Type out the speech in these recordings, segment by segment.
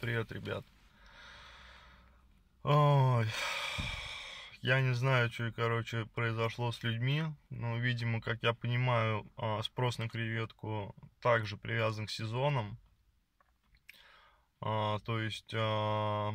Привет, ребят. Ой, я не знаю, что, короче, произошло с людьми, но, видимо, как я понимаю, а, спрос на креветку также привязан к сезонам. А, то есть, а,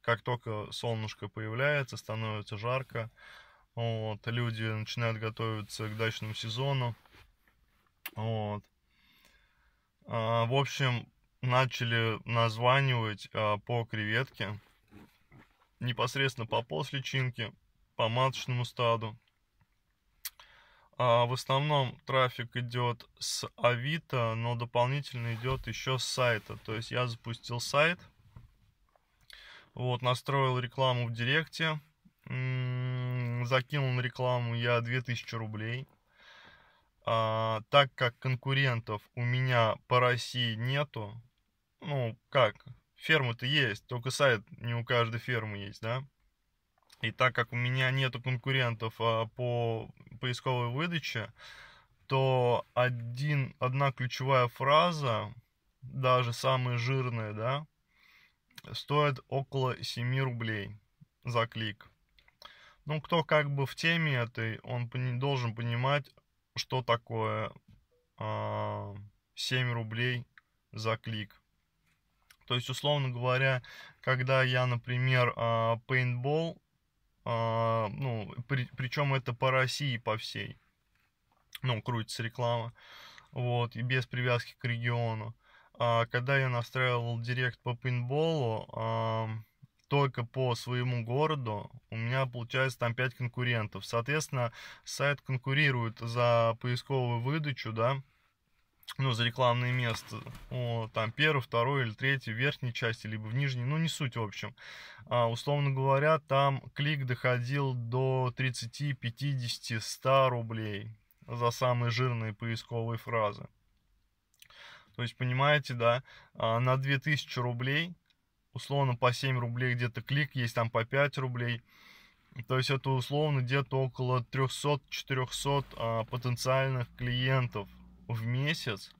как только солнышко появляется, становится жарко, вот, люди начинают готовиться к дачному сезону. Вот. В общем, начали названивать а, по креветке, непосредственно по послечинке, по маточному стаду. А, в основном трафик идет с Авито, но дополнительно идет еще с сайта. То есть я запустил сайт, вот, настроил рекламу в Директе, закинул на рекламу я 2000 рублей. А, так как конкурентов у меня по России нету, ну, как, ферма то есть, только сайт не у каждой фермы есть, да. И так как у меня нету конкурентов а, по поисковой выдаче, то один, одна ключевая фраза, даже самая жирная, да, стоит около 7 рублей за клик. Ну, кто как бы в теме этой, он пони- должен понимать, что такое э, а, 7 рублей за клик. То есть, условно говоря, когда я, например, а, пейнтбол, а, ну, при, причем это по России, по всей, ну, крутится реклама, вот, и без привязки к региону. А, когда я настраивал директ по пейнтболу, а, только по своему городу, у меня получается там 5 конкурентов. Соответственно, сайт конкурирует за поисковую выдачу, да, ну, за рекламное место, о, там, первый, второй или третий, в верхней части, либо в нижней, ну, не суть, в общем. А, условно говоря, там клик доходил до 30, 50, 100 рублей за самые жирные поисковые фразы. То есть, понимаете, да, а, на 2000 рублей, условно, по 7 рублей где-то клик, есть там по 5 рублей, то есть это условно где-то около 300-400 а, потенциальных клиентов – в месяц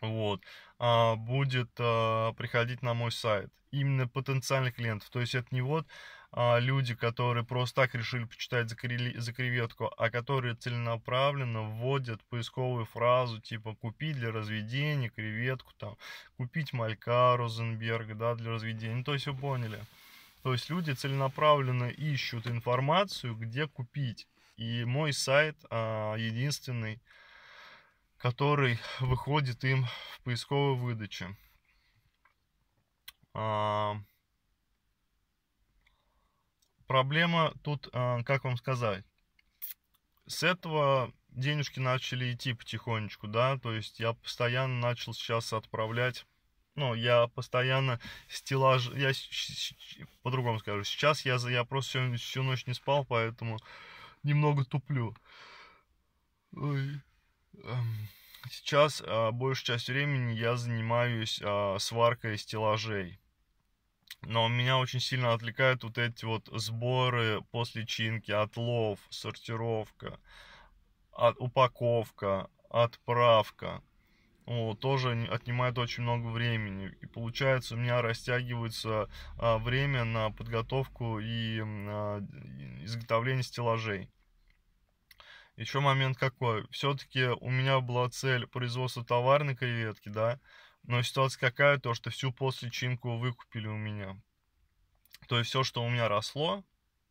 вот, а, будет а, приходить на мой сайт. Именно потенциальных клиентов. То есть это не вот а, люди, которые просто так решили почитать за, креветку, а которые целенаправленно вводят поисковую фразу типа купить для разведения креветку», там, «купить малька Розенберга да, для разведения». Ну, то есть вы поняли. То есть люди целенаправленно ищут информацию, где купить. И мой сайт а, единственный, который выходит им в поисковой выдаче. А, проблема тут, а, как вам сказать, с этого денежки начали идти потихонечку, да, то есть я постоянно начал сейчас отправлять ну, я постоянно стеллаж, я по-другому скажу, сейчас я, я просто всю, всю ночь не спал, поэтому немного туплю. Ой. Эм, сейчас а, большую часть времени я занимаюсь а, сваркой стеллажей. Но меня очень сильно отвлекают вот эти вот сборы после чинки, отлов, сортировка, от, упаковка, отправка. Вот, тоже отнимает очень много времени. И получается, у меня растягивается а, время на подготовку и а, изготовление стеллажей. Еще момент какой. Все-таки у меня была цель производства товарной креветки, да. Но ситуация какая, то что всю послечинку выкупили у меня. То есть все, что у меня росло,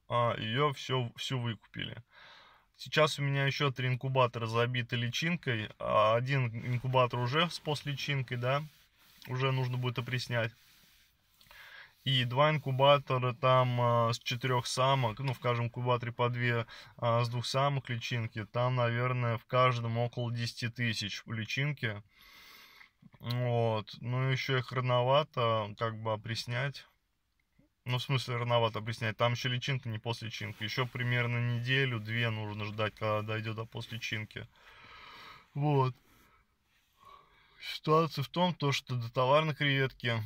а, ее все, всю выкупили. Сейчас у меня еще три инкубатора забиты личинкой. А один инкубатор уже с послечинкой, да. Уже нужно будет опреснять и два инкубатора там а, с четырех самок, ну, в каждом инкубаторе по две а, с двух самок личинки, там, наверное, в каждом около 10 тысяч личинки. Вот, ну, еще их рановато как бы опреснять. Ну, в смысле, рановато объяснять. Там еще личинка, не после личинки. Еще примерно неделю-две нужно ждать, когда дойдет до после личинки. Вот. Ситуация в том, то, что до товарной креветки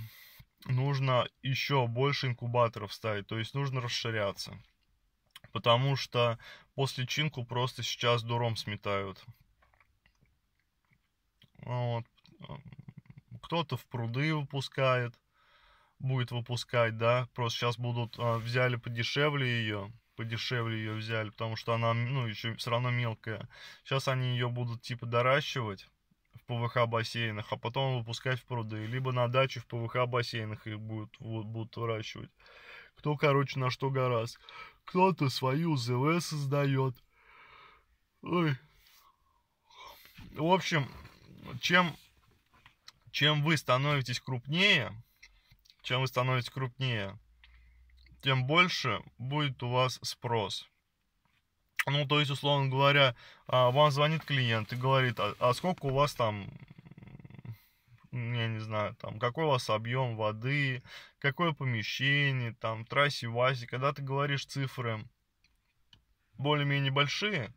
нужно еще больше инкубаторов ставить, то есть нужно расширяться. Потому что после чинку просто сейчас дуром сметают. Вот. Кто-то в пруды выпускает, будет выпускать, да. Просто сейчас будут, а, взяли подешевле ее, подешевле ее взяли, потому что она, ну, еще все равно мелкая. Сейчас они ее будут, типа, доращивать в ПВХ бассейнах, а потом выпускать в пруды, либо на даче в ПВХ бассейнах их будут, вот, будут выращивать. Кто, короче, на что гораст. Кто-то свою ЗВ создает. Ой. В общем, чем, чем вы становитесь крупнее, чем вы становитесь крупнее, тем больше будет у вас спрос. Ну, то есть, условно говоря, а, вам звонит клиент и говорит, а, а сколько у вас там, я не знаю, там, какой у вас объем воды, какое помещение, там, трассе вазе Когда ты говоришь цифры более-менее большие,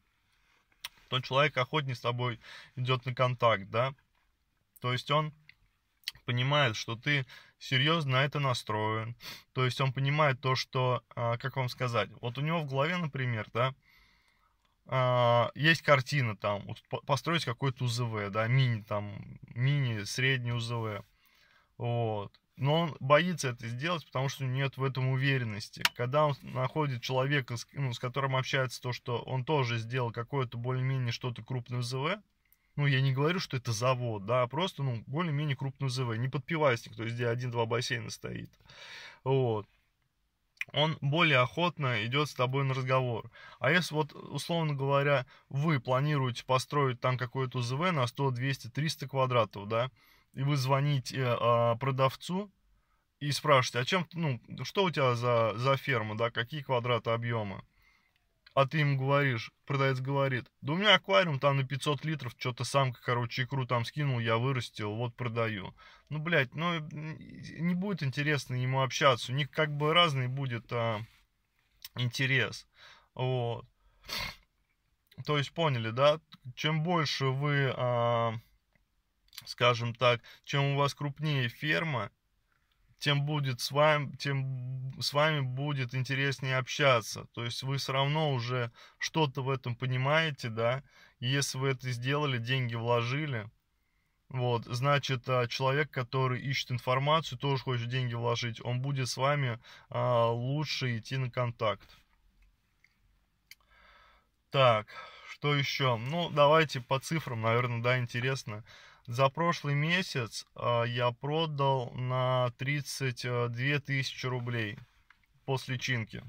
то человек охотнее с тобой идет на контакт, да. То есть он понимает, что ты серьезно на это настроен. То есть он понимает то, что, а, как вам сказать, вот у него в голове, например, да, а, есть картина там, построить какой-то УЗВ, да, мини там, мини, средний УЗВ, вот. Но он боится это сделать, потому что нет в этом уверенности. Когда он находит человека, с, ну, с которым общается то, что он тоже сделал какое-то более-менее что-то крупное УЗВ, ну, я не говорю, что это завод, да, а просто, ну, более-менее крупное УЗВ, не подпивайся, никто, везде один-два бассейна стоит, вот он более охотно идет с тобой на разговор. А если вот, условно говоря, вы планируете построить там какое-то УЗВ на 100, 200, 300 квадратов, да, и вы звоните э, а, продавцу и спрашиваете, а чем, ну, что у тебя за, за ферма, да, какие квадраты объемы а ты им говоришь, продавец говорит, да у меня аквариум там на 500 литров, что-то самка, короче, икру там скинул, я вырастил, вот продаю. Ну, блядь, ну, не будет интересно ему общаться, у них как бы разный будет а, интерес, вот. То есть, поняли, да, чем больше вы, а, скажем так, чем у вас крупнее ферма, тем будет с вами, тем с вами будет интереснее общаться. То есть вы все равно уже что-то в этом понимаете, да. И если вы это сделали, деньги вложили, вот, значит, а, человек, который ищет информацию, тоже хочет деньги вложить, он будет с вами а, лучше идти на контакт. Так, что еще? Ну, давайте по цифрам, наверное, да, интересно. За прошлый месяц а, я продал на 32 тысячи рублей после чинки.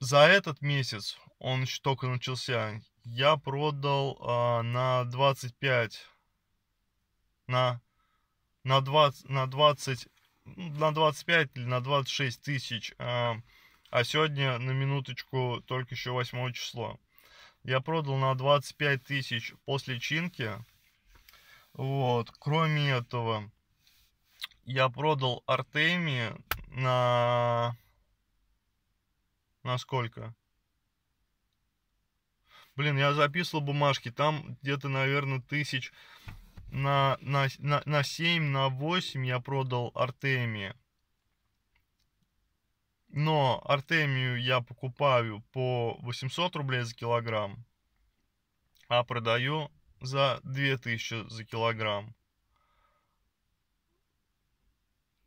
За этот месяц, он еще только начался, я продал а, на 25, на, на 20, на 20, ну, на 25 или на 26 тысяч. А, а, сегодня на минуточку только еще 8 число я продал на 25 тысяч после чинки. Вот, кроме этого, я продал Артемии на... На сколько? Блин, я записывал бумажки, там где-то, наверное, тысяч на, на, на, на 7, на 8 я продал Артемия. Но Артемию я покупаю по 800 рублей за килограмм, а продаю за 2000 за килограмм.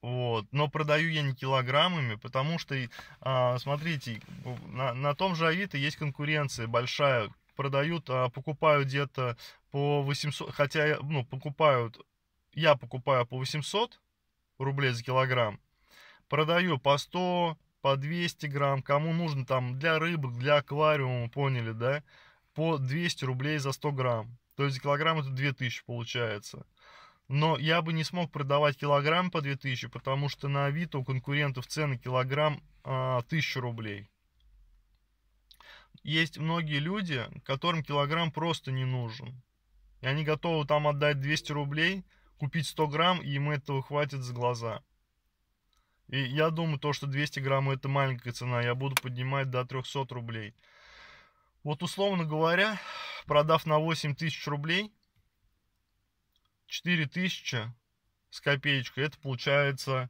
Вот. Но продаю я не килограммами, потому что, а, смотрите, на, на том же Авито есть конкуренция большая. Продают, а, покупают где-то по 800, хотя, ну, покупают, я покупаю по 800 рублей за килограмм, продаю по 100, по 200 грамм, кому нужно там для рыбок, для аквариума, поняли, да, по 200 рублей за 100 грамм. То есть килограмм это 2000 получается. Но я бы не смог продавать килограмм по 2000, потому что на Авито у конкурентов цены килограмм а, 1000 рублей. Есть многие люди, которым килограмм просто не нужен. И они готовы там отдать 200 рублей, купить 100 грамм, и им этого хватит с глаза. И я думаю, то, что 200 грамм это маленькая цена, я буду поднимать до 300 рублей. Вот условно говоря, продав на 8 тысяч рублей, 4 тысячи с копеечкой, это получается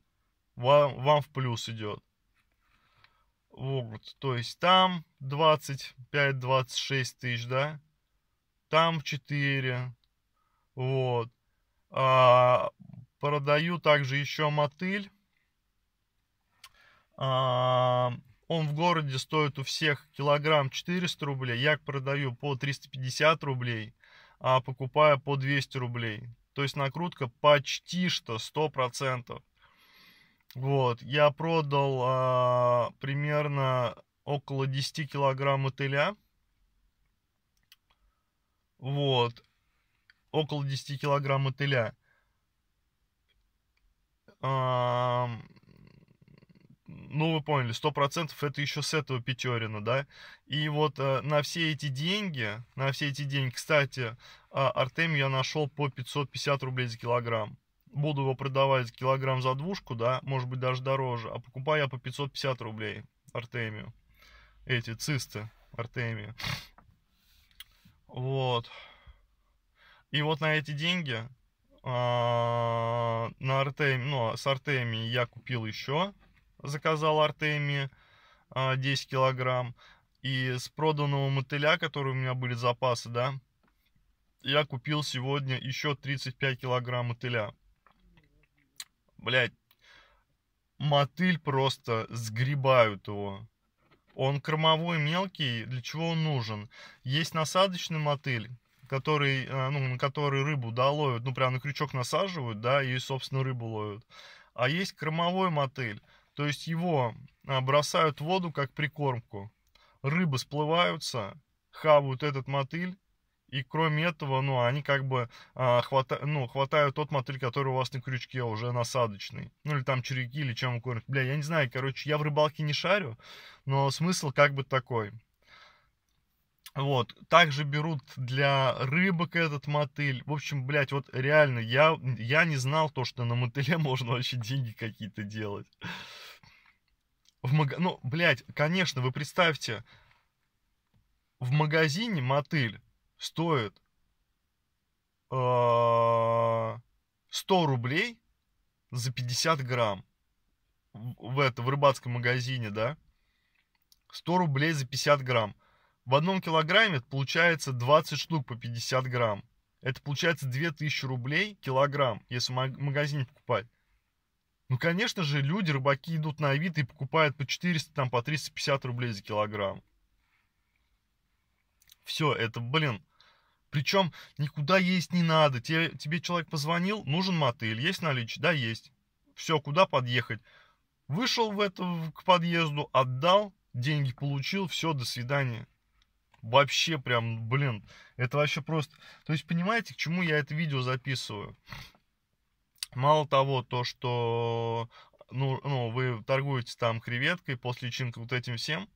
вам, вам в плюс идет. Вот, то есть там 25-26 тысяч, да, там 4, вот. А, продаю также еще мотыль, а, он в городе стоит у всех килограмм 400 рублей. Я продаю по 350 рублей, а покупаю по 200 рублей. То есть накрутка почти что 100%. Вот, я продал а, примерно около 10 килограмм мотыля. Вот, около 10 килограмм мотыля. А, ну вы поняли, 100% это еще с этого Пятерина, да, и вот э, на все эти деньги, на все эти деньги, кстати, э, Артем я нашел по 550 рублей за килограмм, буду его продавать килограмм за двушку, да, может быть даже дороже, а покупаю я по 550 рублей Артемию, эти цисты Артемию, вот, и вот на эти деньги а, на Артем, ну, с Артемией я купил еще заказал Артемии 10 а, килограмм. И с проданного мотыля, который у меня были запасы, да, я купил сегодня еще 35 килограмм мотыля. Блять, мотыль просто сгребают его. Он кормовой, мелкий, для чего он нужен? Есть насадочный мотыль, который, а, ну, на который рыбу, да, ловят, ну, прям на крючок насаживают, да, и, собственно, рыбу ловят. А есть кормовой мотыль. То есть его а, бросают в воду как прикормку. Рыбы сплываются, хавают этот мотыль, и кроме этого, ну, они как бы а, хвата, ну, хватают тот мотыль, который у вас на крючке уже насадочный. Ну, или там червяки, или чем угодно. Бля, я не знаю, короче, я в рыбалке не шарю, но смысл как бы такой. Вот, также берут для рыбок этот мотыль. В общем, блядь, вот реально, я, я не знал то, что на мотыле можно вообще деньги какие-то делать в маг... Ну, блядь, конечно, вы представьте, в магазине мотыль стоит э, а, 100 рублей за 50 грамм. В, это, в рыбацком магазине, да? 100 рублей за 50 грамм. В одном килограмме получается 20 штук по 50 грамм. Это получается 2000 рублей килограмм, если в магазине покупать. Ну, конечно же, люди, рыбаки идут на Авито и покупают по 400, там, по 350 рублей за килограмм. Все, это, блин, причем никуда есть не надо. Тебе, тебе человек позвонил, нужен мотыль, есть наличие? Да, есть. Все, куда подъехать? Вышел в это, к подъезду, отдал, деньги получил, все, до свидания. Вообще прям, блин, это вообще просто... То есть, понимаете, к чему я это видео записываю? Мало того, то, что ну, ну, вы торгуете там креветкой, после чинка вот этим всем,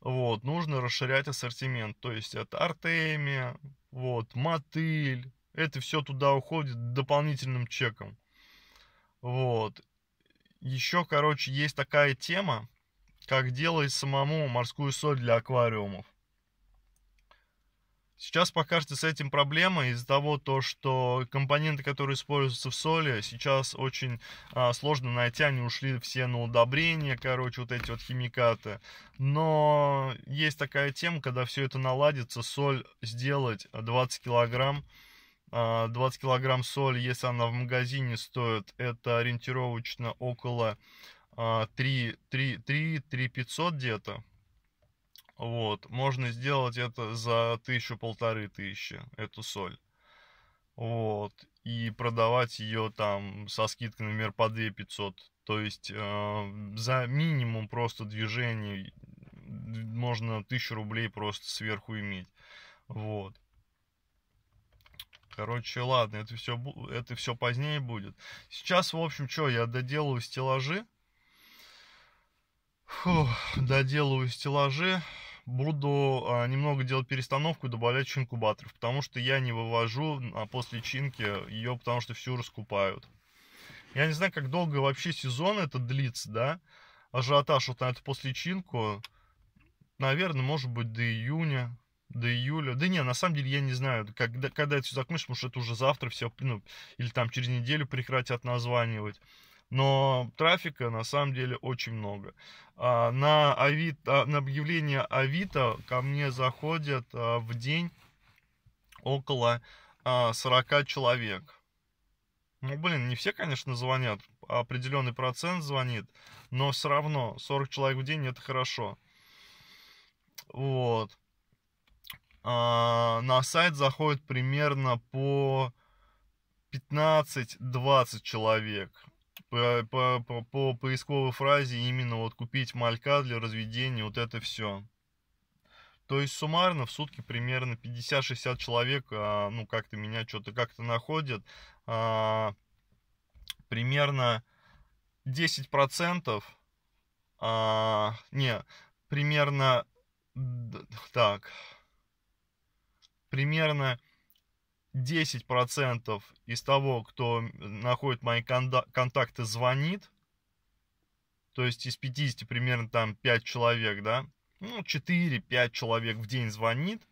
вот, нужно расширять ассортимент. То есть это артемия, вот, мотыль, это все туда уходит дополнительным чеком. Вот. Еще, короче, есть такая тема, как делать самому морскую соль для аквариумов. Сейчас покажется с этим проблема из-за того, то, что компоненты, которые используются в соли, сейчас очень а, сложно найти. Они ушли все на удобрения, короче, вот эти вот химикаты. Но есть такая тема, когда все это наладится, соль сделать 20 а, килограмм. 20 а, килограмм соли, если она в магазине стоит, это ориентировочно около 3, 3, 3, 3 500 где-то. Вот, можно сделать это за тысячу-полторы тысячи, эту соль. Вот, и продавать ее там со скидкой, например, по 2 500. То есть э, за минимум просто движений можно 1000 рублей просто сверху иметь. Вот. Короче, ладно, это все, это все позднее будет. Сейчас, в общем, что, я доделаю стеллажи. Фу, доделаю стеллажи буду а, немного делать перестановку и добавлять шинкубаторов, потому что я не вывожу а, после чинки ее, потому что всю раскупают. Я не знаю, как долго вообще сезон это длится, да? Ажиотаж вот на эту чинку, наверное, может быть до июня, до июля. Да не, на самом деле я не знаю, когда, когда это все закончится, потому что это уже завтра все, ну, или там через неделю прекратят названивать но трафика на самом деле очень много. А, на, Авито, а, на объявление Авито ко мне заходят а, в день около 40 человек. Ну, блин, не все, конечно, звонят. Определенный процент звонит. Но все равно 40 человек в день это хорошо. Вот. на сайт заходит примерно по 15-20 человек по, по, по, по поисковой фразе именно вот купить малька для разведения, вот это все. То есть суммарно в сутки примерно 50-60 человек, а, ну как-то меня что-то как-то находят. А, примерно 10%, а, не, примерно, так, примерно 10% из того, кто находит мои контакты, звонит. То есть из 50 примерно там 5 человек, да? Ну, 4-5 человек в день звонит.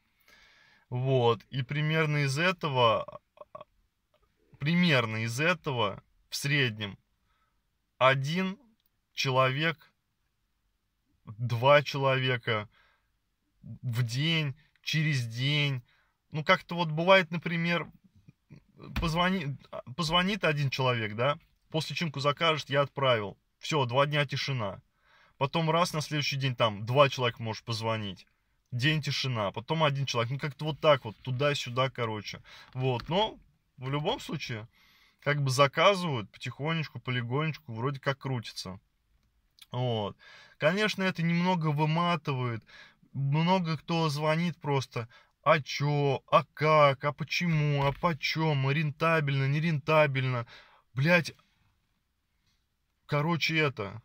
Вот. И примерно из этого, примерно из этого в среднем один человек, два человека в день, через день ну, как-то вот бывает, например, позвони, а, позвонит один человек, да, после чинку закажет, я отправил. Все, два дня тишина. Потом раз на следующий день там два человека можешь позвонить. День тишина. Потом один человек. Ну, как-то вот так вот, туда-сюда, короче. Вот, но в любом случае, как бы заказывают потихонечку, полигонечку, вроде как крутится. Вот. Конечно, это немного выматывает. Много кто звонит просто а чё, а как, а почему, а почем, рентабельно, нерентабельно, Блять! короче, это,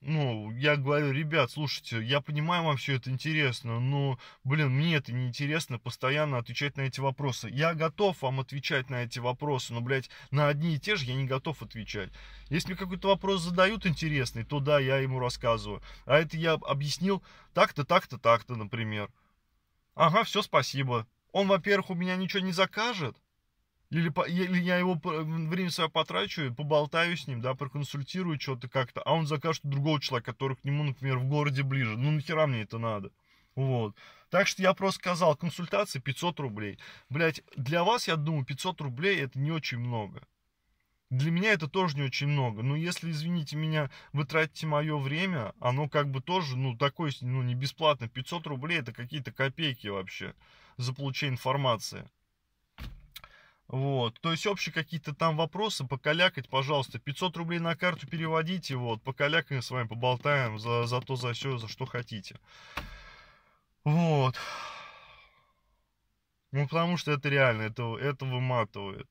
ну, я говорю, ребят, слушайте, я понимаю, вам все это интересно, но, блин, мне это не интересно постоянно отвечать на эти вопросы. Я готов вам отвечать на эти вопросы, но, блядь, на одни и те же я не готов отвечать. Если мне какой-то вопрос задают интересный, то да, я ему рассказываю. А это я объяснил так-то, так-то, так-то, например. Ага, все, спасибо. Он, во-первых, у меня ничего не закажет, или, или я его время свое потрачу, поболтаю с ним, да, проконсультирую что-то как-то, а он закажет другого человека, который к нему, например, в городе ближе. Ну, нахера мне это надо? Вот. Так что я просто сказал, консультации 500 рублей. Блять, для вас, я думаю, 500 рублей это не очень много для меня это тоже не очень много. Но если, извините меня, вы тратите мое время, оно как бы тоже, ну, такое, ну, не бесплатно. 500 рублей это какие-то копейки вообще за получение информации. Вот, то есть общие какие-то там вопросы, покалякать, пожалуйста, 500 рублей на карту переводите, вот, покалякаем с вами, поболтаем за, за то, за все, за что хотите. Вот. Ну, потому что это реально, это, это выматывает.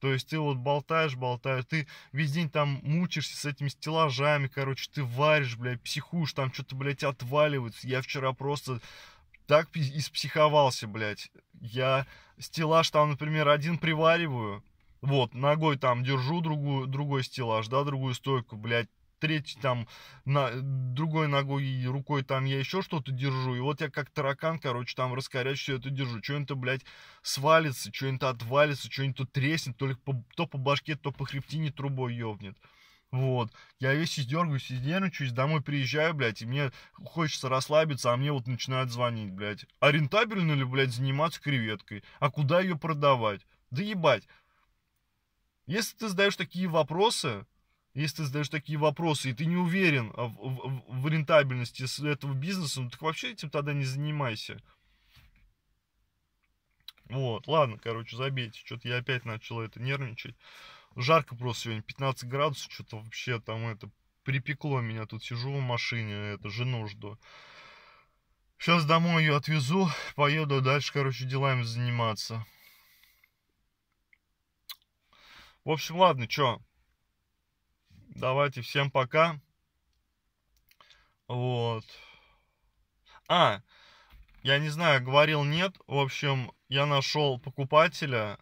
То есть ты вот болтаешь, болтаешь, ты весь день там мучишься с этими стеллажами, короче, ты варишь, блядь, психуешь, там что-то, блядь, отваливается. Я вчера просто так испсиховался, блядь. Я стеллаж там, например, один привариваю, вот, ногой там держу другую, другой стеллаж, да, другую стойку, блядь, третий там на, другой ногой и рукой там я еще что-то держу. И вот я как таракан, короче, там раскорячу все это держу. Что-нибудь, блядь, свалится, что-нибудь отвалится, что-нибудь то треснет, то ли по, то по башке, то по хребтине трубой ёбнет. Вот. Я весь издергаюсь, изнервничаюсь, домой приезжаю, блядь, и мне хочется расслабиться, а мне вот начинают звонить, блядь. А рентабельно ли, блядь, заниматься креветкой? А куда ее продавать? Да ебать. Если ты задаешь такие вопросы, если ты задаешь такие вопросы, и ты не уверен а, в, в, в рентабельности этого бизнеса, ну так вообще этим тогда не занимайся. Вот, ладно, короче, забейте. Что-то я опять начал это нервничать. Жарко просто сегодня, 15 градусов, что-то вообще там это припекло меня. Тут сижу в машине, это жену жду. Сейчас домой ее отвезу, поеду дальше, короче, делами заниматься. В общем, ладно, что, Давайте всем пока. Вот. А, я не знаю, говорил нет. В общем, я нашел покупателя.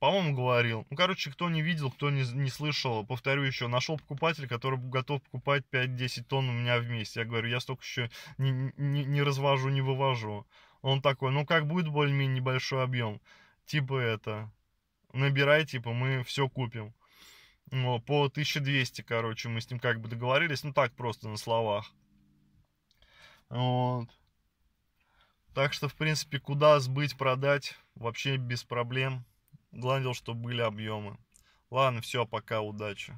По-моему, говорил. Ну, короче, кто не видел, кто не, не слышал, повторю еще, нашел покупателя, который готов покупать 5-10 тонн у меня вместе. Я говорю, я столько еще не, не, не развожу, не вывожу. Он такой, ну как будет более-менее небольшой объем? Типа это, набирай, типа мы все купим. Ну, по 1200, короче, мы с ним как бы договорились, ну так просто на словах. Вот. Так что, в принципе, куда сбыть, продать вообще без проблем. Главное дело, что были объемы. Ладно, все, пока, удачи.